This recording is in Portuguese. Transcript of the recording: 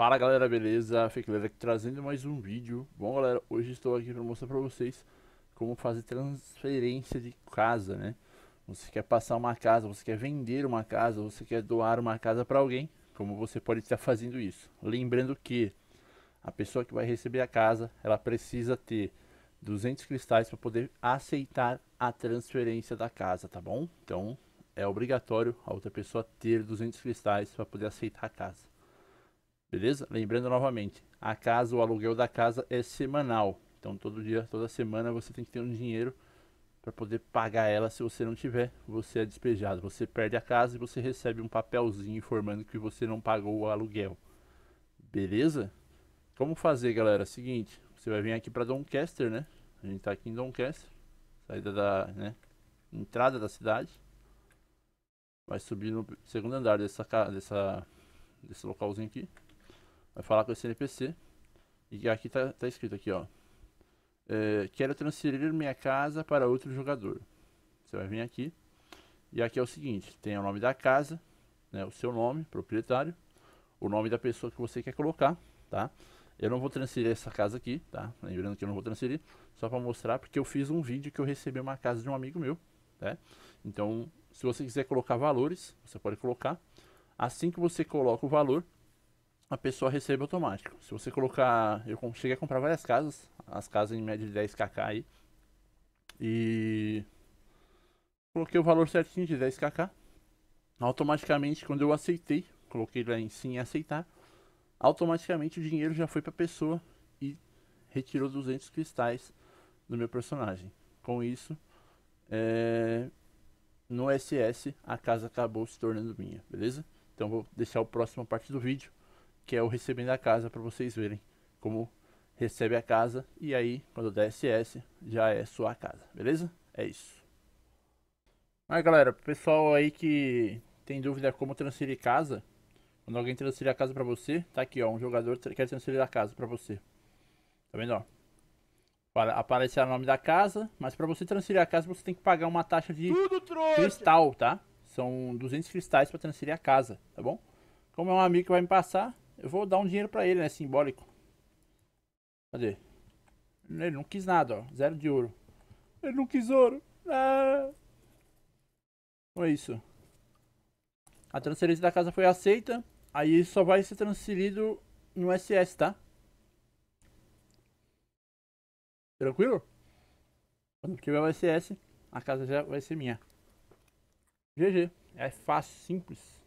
Fala galera, beleza? Fake aqui trazendo mais um vídeo Bom galera, hoje estou aqui para mostrar para vocês como fazer transferência de casa, né? Você quer passar uma casa, você quer vender uma casa, você quer doar uma casa para alguém Como você pode estar fazendo isso? Lembrando que a pessoa que vai receber a casa, ela precisa ter 200 cristais para poder aceitar a transferência da casa, tá bom? Então é obrigatório a outra pessoa ter 200 cristais para poder aceitar a casa Beleza? Lembrando novamente, a casa, o aluguel da casa é semanal. Então todo dia, toda semana você tem que ter um dinheiro para poder pagar ela. Se você não tiver, você é despejado. Você perde a casa e você recebe um papelzinho informando que você não pagou o aluguel. Beleza? Como fazer, galera? Seguinte, você vai vir aqui para Doncaster, né? A gente está aqui em Doncaster, saída da, né, entrada da cidade. Vai subir no segundo andar dessa dessa desse localzinho aqui. Vai falar com esse NPC. E aqui tá, tá escrito aqui, ó. É, quero transferir minha casa para outro jogador. Você vai vir aqui. E aqui é o seguinte, tem o nome da casa, né, o seu nome, proprietário, o nome da pessoa que você quer colocar, tá? Eu não vou transferir essa casa aqui, tá? Lembrando que eu não vou transferir, só para mostrar, porque eu fiz um vídeo que eu recebi uma casa de um amigo meu, né? Então, se você quiser colocar valores, você pode colocar. Assim que você coloca o valor, a pessoa recebe automático. Se você colocar. Eu cheguei a comprar várias casas, as casas em média de 10kk aí. E. Coloquei o valor certinho de 10kk. Automaticamente, quando eu aceitei, coloquei lá em sim aceitar, automaticamente o dinheiro já foi para a pessoa e retirou 200 cristais do meu personagem. Com isso, é... no SS a casa acabou se tornando minha, beleza? Então vou deixar o próximo parte do vídeo que é o recebendo a casa para vocês verem como recebe a casa e aí quando der SS já é sua casa, beleza? É isso. Mas galera, pessoal aí que tem dúvida como transferir casa, quando alguém transferir a casa para você, tá aqui ó, um jogador quer transferir a casa para você. Tá vendo ó? Para aparecer o nome da casa, mas para você transferir a casa você tem que pagar uma taxa de cristal, tá? São 200 cristais para transferir a casa, tá bom? Como é um amigo que vai me passar, eu vou dar um dinheiro pra ele, né? Simbólico. Cadê? Ele não quis nada, ó. Zero de ouro. Ele não quis ouro. Ah. Então é isso. A transferência da casa foi aceita. Aí só vai ser transferido no SS, tá? Tranquilo? Quando tiver o SS, a casa já vai ser minha. GG. É fácil, simples.